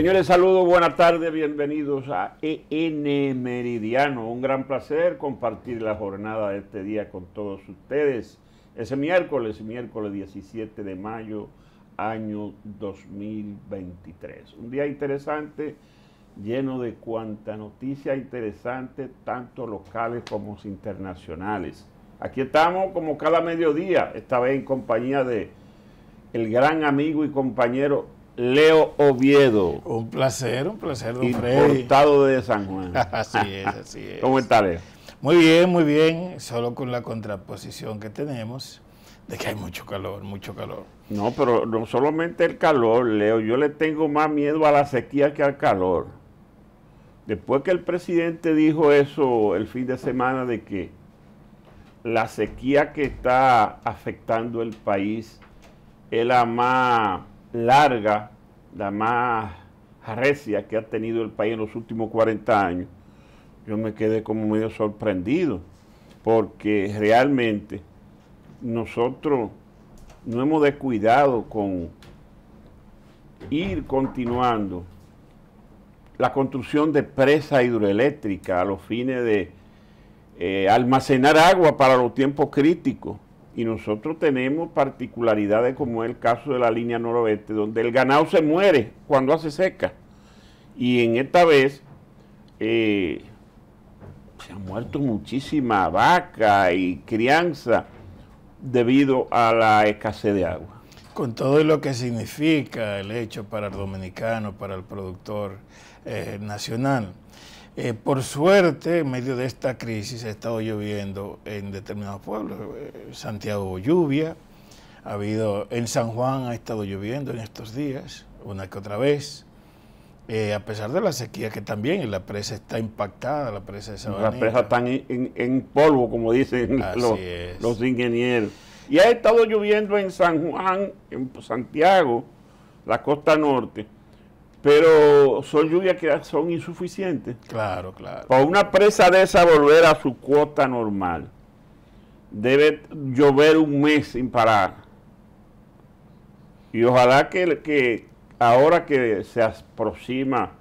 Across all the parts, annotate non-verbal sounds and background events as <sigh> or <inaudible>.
Señores, saludos, buenas tardes, bienvenidos a EN Meridiano. Un gran placer compartir la jornada de este día con todos ustedes. Ese miércoles, miércoles 17 de mayo, año 2023. Un día interesante, lleno de cuanta noticia interesante, tanto locales como internacionales. Aquí estamos como cada mediodía, esta vez en compañía de el gran amigo y compañero Leo Oviedo. Un placer, un placer, don Freddy. Portado de San Juan. <laughs> así es, así es. ¿Cómo está, Leo? Muy bien, muy bien, solo con la contraposición que tenemos de que hay mucho calor, mucho calor. No, pero no solamente el calor, Leo, yo le tengo más miedo a la sequía que al calor. Después que el presidente dijo eso el fin de semana de que la sequía que está afectando el país es la más larga, la más recia que ha tenido el país en los últimos 40 años, yo me quedé como medio sorprendido, porque realmente nosotros no hemos descuidado con ir continuando la construcción de presas hidroeléctricas a los fines de eh, almacenar agua para los tiempos críticos y nosotros tenemos particularidades como es el caso de la línea noroeste, donde el ganado se muere cuando hace seca. Y en esta vez eh, se ha muerto muchísima vaca y crianza debido a la escasez de agua. Con todo lo que significa el hecho para el dominicano, para el productor eh, nacional. Eh, por suerte, en medio de esta crisis ha estado lloviendo en determinados pueblos. En eh, Santiago lluvia, ha habido en San Juan ha estado lloviendo en estos días, una que otra vez. Eh, a pesar de la sequía que también la presa está impactada, la presa de Las presas están en, polvo, como dicen <laughs> los, ingenieros. Y ha estado lloviendo en San Juan, en Santiago, la costa norte pero son lluvias que son insuficientes. Claro, claro. Para una presa de esa volver a su cuota normal, debe llover un mes sin parar. Y ojalá que, ahora que se aproxima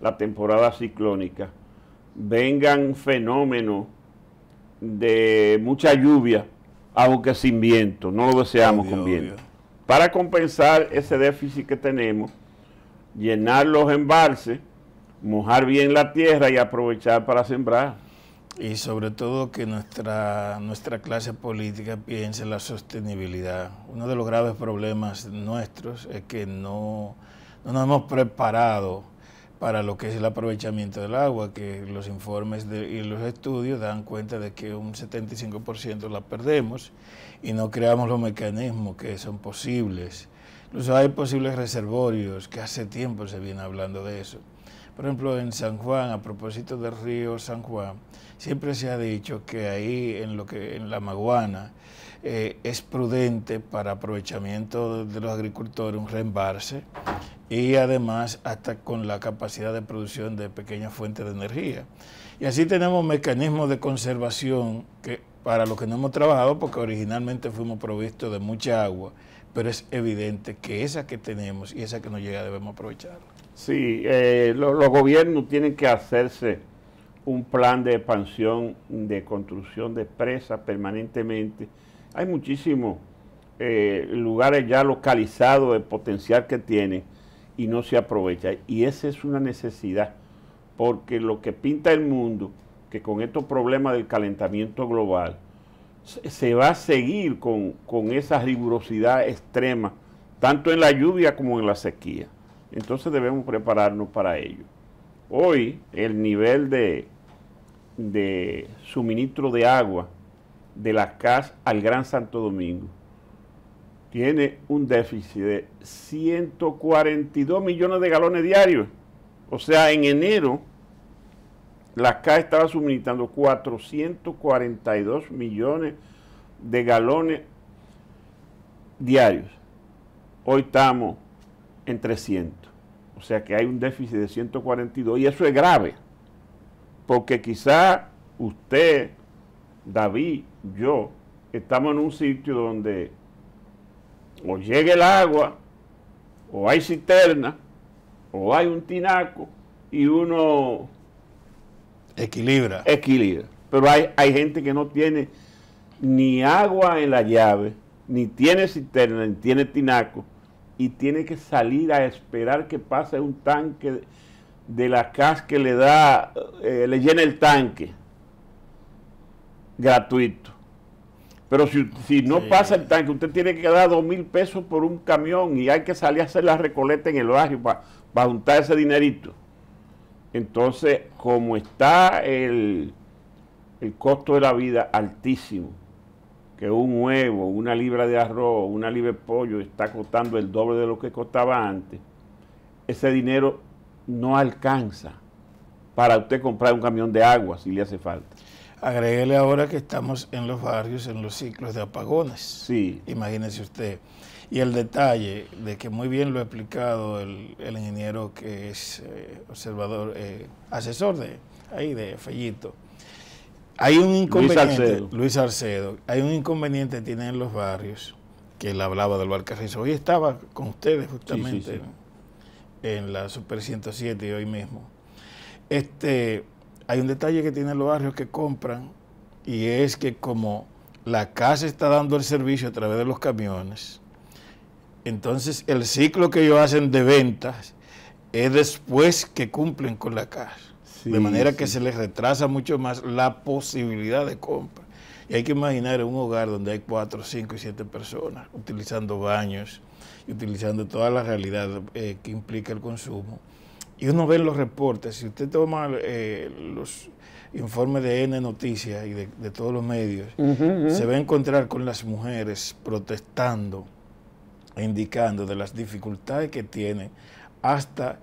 la temporada ciclónica, vengan fenómenos de mucha lluvia, aunque sin viento, no lo deseamos con viento, para compensar ese déficit que tenemos llenar los embalses, mojar bien la tierra y aprovechar para sembrar. Y sobre todo que nuestra, nuestra clase política piense en la sostenibilidad. Uno de los graves problemas nuestros es que no, nos hemos preparado para lo que es el aprovechamiento del agua, que los informes y los estudios dan cuenta de que un 75% la perdemos y no creamos los mecanismos que son posibles Incluso hay posibles reservorios, que hace tiempo se viene hablando de eso. Por ejemplo, en San Juan, a propósito del río San Juan, siempre se ha dicho que ahí, en, lo que, en la Maguana, eh, es prudente para aprovechamiento de, los agricultores un reembarse y además hasta con la capacidad de producción de pequeñas fuentes de energía. Y así tenemos mecanismos de conservación que, para los que no hemos trabajado, porque originalmente fuimos provistos de mucha agua pero es evidente que esa que tenemos y esa que nos llega debemos aprovecharla. Sí, eh, los gobiernos tienen que hacerse un plan de expansión, de construcción de presas permanentemente. Hay muchísimos eh, lugares ya localizados, el potencial que tiene y no se aprovecha. Y esa es una necesidad, porque lo que pinta el mundo, que con estos problemas del calentamiento global, se va a seguir con, esa rigurosidad extrema, tanto en la lluvia como en la sequía. Entonces debemos prepararnos para ello. Hoy el nivel de, de suministro de agua de la CAS al Gran Santo Domingo tiene un déficit de 142 millones de galones diarios. O sea, en enero la CAE estaba suministrando 442 millones de galones diarios. Hoy estamos en 300. O sea que hay un déficit de 142 y eso es grave. Porque quizá usted, David, yo, estamos en un sitio donde o llega el agua, o hay cisterna, o hay un tinaco, y uno Equilibra. Equilibra. Pero hay, hay gente que no tiene ni agua en la llave, ni tiene cisterna, ni tiene tinaco, y tiene que salir a esperar que pase un tanque de la CAS que le da, eh, le llena el tanque gratuito. Pero si, si no pasa el tanque, usted tiene que dar dos mil pesos por un camión y hay que salir a hacer la recoleta en el barrio para juntar ese dinerito. Entonces, como está el, costo de la vida altísimo, que un huevo, una libra de arroz, una libra de pollo está costando el doble de lo que costaba antes, ese dinero no alcanza para usted comprar un camión de agua si le hace falta. Agréguele ahora que estamos en los barrios, en los ciclos de apagones. Sí. Imagínese usted y el detalle de que muy bien lo ha explicado el, ingeniero que es eh, observador, eh, asesor de ahí de Fellito. Hay un inconveniente, Luis Arcedo. hay un inconveniente tienen los barrios, que él hablaba del Valcarrizo. Hoy estaba con ustedes justamente En, la Super 107 y hoy mismo. Este, hay un detalle que tienen los barrios que compran y es que como la casa está dando el servicio a través de los camiones, entonces, el ciclo que ellos hacen de ventas es después que cumplen con la casa. de manera que se les retrasa mucho más la posibilidad de compra. Y hay que imaginar un hogar donde hay cuatro, cinco y siete personas utilizando baños y utilizando toda la realidad eh, que implica el consumo. Y uno ve los reportes, si usted toma eh, los informes de N Noticias y de, todos los medios, se va a encontrar con las mujeres protestando indicando de las dificultades que tiene hasta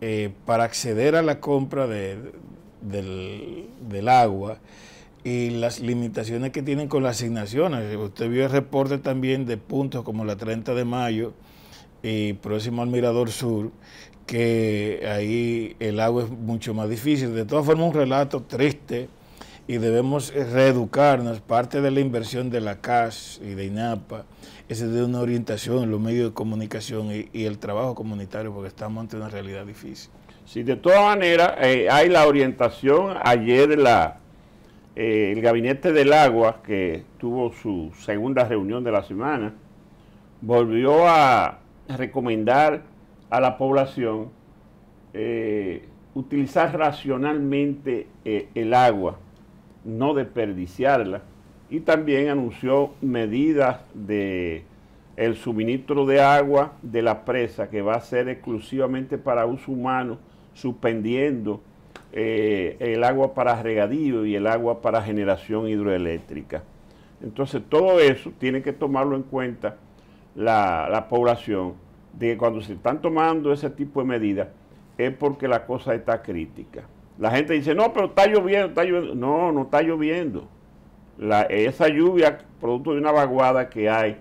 eh, para acceder a la compra de, del, del, agua y las limitaciones que tienen con las asignaciones. Usted vio el reporte también de puntos como la 30 de mayo y próximo al Mirador Sur, que ahí el agua es mucho más difícil. De todas formas, un relato triste y debemos reeducarnos. Parte de la inversión de la CAS y de INAPA es de una orientación en los medios de comunicación y, el trabajo comunitario, porque estamos ante una realidad difícil. Sí, de todas maneras, eh, hay la orientación. Ayer eh, el Gabinete del Agua, que tuvo su segunda reunión de la semana, volvió a recomendar a la población eh, utilizar racionalmente el agua no desperdiciarla y también anunció medidas de el suministro de agua de la presa que va a ser exclusivamente para uso humano, suspendiendo eh, el agua para regadío y el agua para generación hidroeléctrica. Entonces todo eso tiene que tomarlo en cuenta la, la población, de que cuando se están tomando ese tipo de medidas es porque la cosa está crítica. La gente dice, no, pero está lloviendo, está lloviendo. No, no está lloviendo. esa lluvia, producto de una vaguada que hay,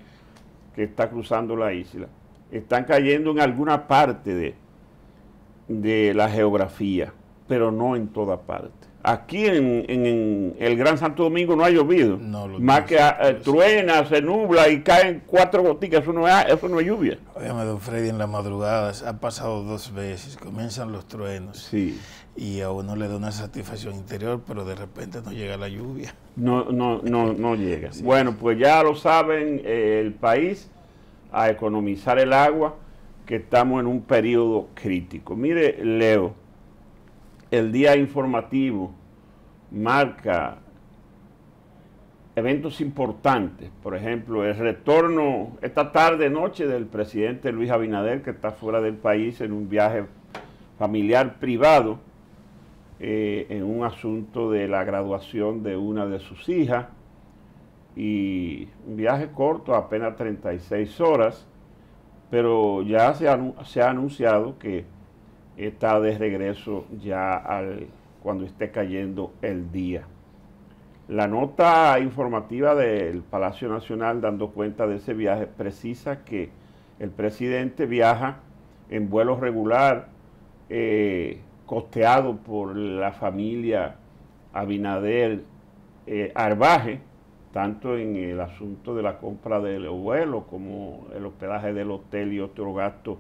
que está cruzando la isla, están cayendo en alguna parte de, de la geografía, pero no en toda parte. Aquí en, el Gran Santo Domingo no ha llovido. Más que truena, se nubla y caen cuatro boticas, Eso no es, eso no es lluvia. un don Freddy, en las madrugadas ha pasado dos veces. Comienzan los truenos. Y a uno le da una satisfacción interior, pero de repente no llega la lluvia. No, no, no, no llega. <laughs> Bueno, pues ya lo saben, eh, el país a economizar el agua, que estamos en un periodo crítico. Mire, Leo el día informativo marca eventos importantes, por ejemplo, el retorno esta tarde noche del presidente Luis Abinader, que está fuera del país en un viaje familiar privado, eh, en un asunto de la graduación de una de sus hijas, y un viaje corto, apenas 36 horas, pero ya se ha anunciado que está de regreso ya al, cuando esté cayendo el día. La nota informativa del Palacio Nacional dando cuenta de ese viaje precisa que el presidente viaja en vuelo regular, eh, costeado por la familia Abinader eh, Arbaje, tanto en el asunto de la compra del vuelo como el hospedaje del hotel y otros gastos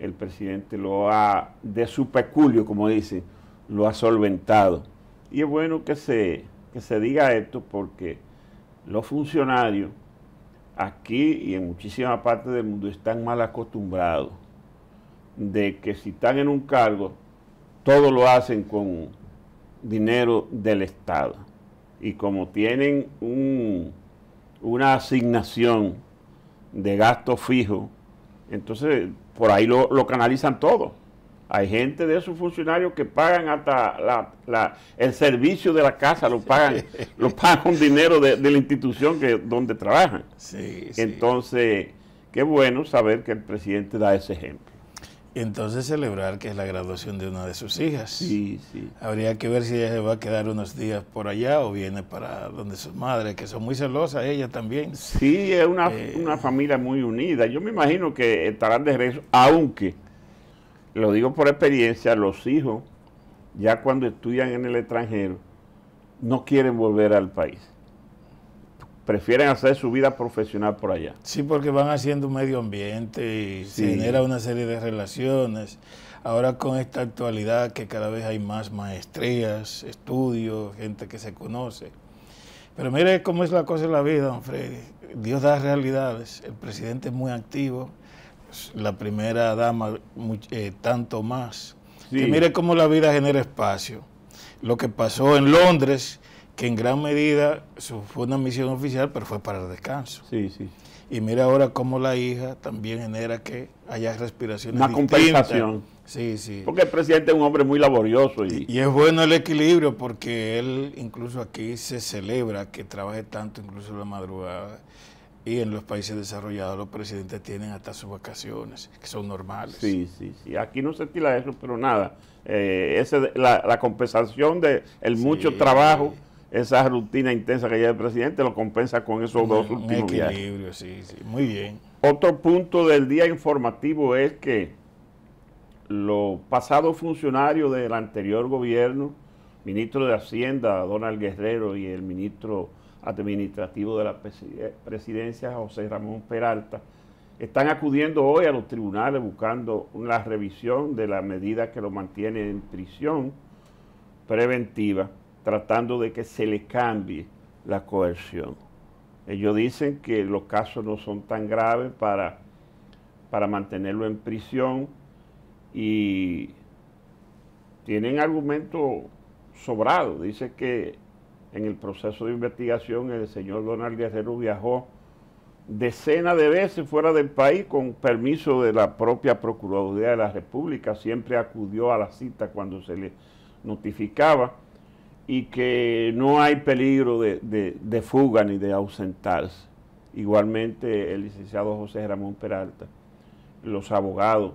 el presidente lo ha, de su peculio, como dice, lo ha solventado. Y es bueno que se, que se diga esto porque los funcionarios aquí y en muchísima parte del mundo están mal acostumbrados de que si están en un cargo, todo lo hacen con dinero del Estado. Y como tienen una asignación de gasto fijo entonces, por ahí lo, canalizan todo. Hay gente de esos funcionarios que pagan hasta el servicio de la casa, lo pagan, lo <laughs> con dinero de, la institución que, donde trabajan. Entonces, qué bueno saber que el presidente da ese ejemplo entonces celebrar que es la graduación de una de sus hijas. Sí, sí. Habría que ver si ella se va a quedar unos días por allá o viene para donde sus madres, que son muy celosas ella también. Sí, es una, eh, una familia muy unida. Yo me imagino que estarán de regreso, aunque, lo digo por experiencia, los hijos, ya cuando estudian en el extranjero, no quieren volver al país prefieren hacer su vida profesional por allá. Sí, porque van haciendo un medio ambiente y genera una serie de relaciones. Ahora con esta actualidad que cada vez hay más maestrías, estudios, gente que se conoce. Pero mire cómo es la cosa en la vida, don Freddy. Dios da realidades. El presidente es muy activo, pues, la primera dama eh, tanto más. Y mire cómo la vida genera espacio. Lo que pasó en Londres que en gran medida fue una misión oficial, pero fue para el descanso. Sí, sí. Y mira ahora cómo la hija también genera que haya respiración. Una compensación. Sí, sí. Porque el presidente es un hombre muy laborioso. Y... es bueno el equilibrio porque él incluso aquí se celebra que trabaje tanto incluso la madrugada. Y en los países desarrollados los presidentes tienen hasta sus vacaciones, que son normales. Sí, sí, sí. Aquí no se tira eso, pero nada. Eh, la, compensación del el mucho trabajo esa rutina intensa que lleva el presidente, lo compensa con esos dos últimos equilibrio, sí, sí, muy bien. Otro punto del día informativo es que los pasados funcionarios del anterior gobierno, ministro de Hacienda, Donald Guerrero, y el ministro administrativo de la presidencia, José Ramón Peralta, están acudiendo hoy a los tribunales buscando una revisión de la medida que lo mantiene en prisión preventiva tratando de que se le cambie la coerción. Ellos dicen que los casos no son tan graves para, para mantenerlo en prisión y tienen argumento sobrado. Dice que en el proceso de investigación el señor Donald Guerrero viajó decenas de veces fuera del país con permiso de la propia Procuraduría de la República, siempre acudió a la cita cuando se le notificaba y que no hay peligro de, fuga ni de ausentarse. Igualmente el licenciado José Ramón Peralta, los abogados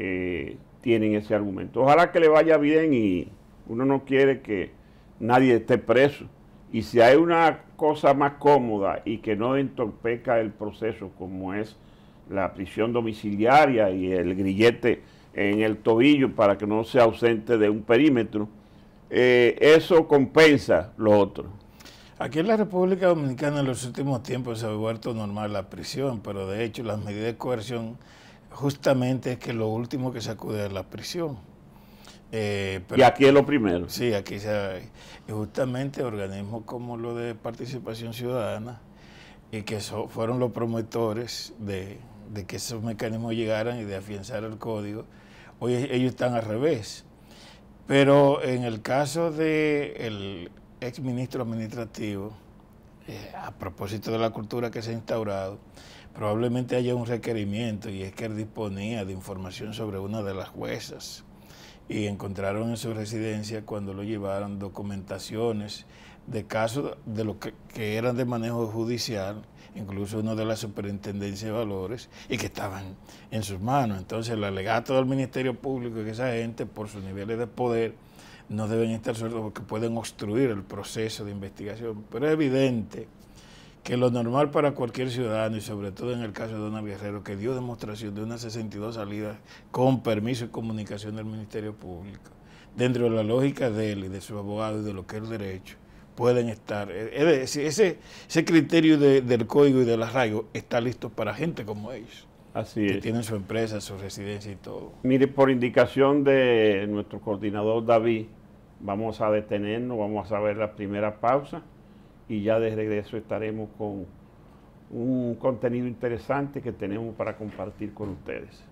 eh, tienen ese argumento. Ojalá que le vaya bien y uno no quiere que nadie esté preso. Y si hay una cosa más cómoda y que no entorpezca el proceso como es la prisión domiciliaria y el grillete en el tobillo para que no se ausente de un perímetro, eh, eso compensa lo otro. Aquí en la República Dominicana en los últimos tiempos se ha vuelto normal la prisión, pero de hecho las medidas de coerción justamente es que lo último que se acude es la prisión. Eh, y aquí es lo primero. Sí, aquí se, justamente organismos como lo de participación ciudadana, y eh, que fueron los promotores de que esos mecanismos llegaran y de afianzar el código, hoy ellos están al revés. Pero en el caso del de ex ministro administrativo, eh, a propósito de la cultura que se ha instaurado, probablemente haya un requerimiento y es que él disponía de información sobre una de las juezas y encontraron en su residencia cuando lo llevaron documentaciones de casos de lo que, que, eran de manejo judicial, incluso uno de la superintendencia de valores, y que estaban en sus manos. Entonces el alegato del Ministerio Público es que esa gente, por sus niveles de poder, no deben estar sueltos porque pueden obstruir el proceso de investigación. Pero es evidente que lo normal para cualquier ciudadano y sobre todo en el caso de Donald Guerrero, que dio demostración de unas 62 salidas con permiso y comunicación del Ministerio Público, dentro de la lógica de él y de su abogado y de lo que es el derecho, pueden estar. Eh, ese, ese criterio del código y del arraigo está listo para gente como ellos. Así que tienen su empresa, su residencia y todo. Mire, por indicación de nuestro coordinador David, vamos a detenernos, vamos a ver la primera pausa y ya de regreso estaremos con un contenido interesante que tenemos para compartir con ustedes.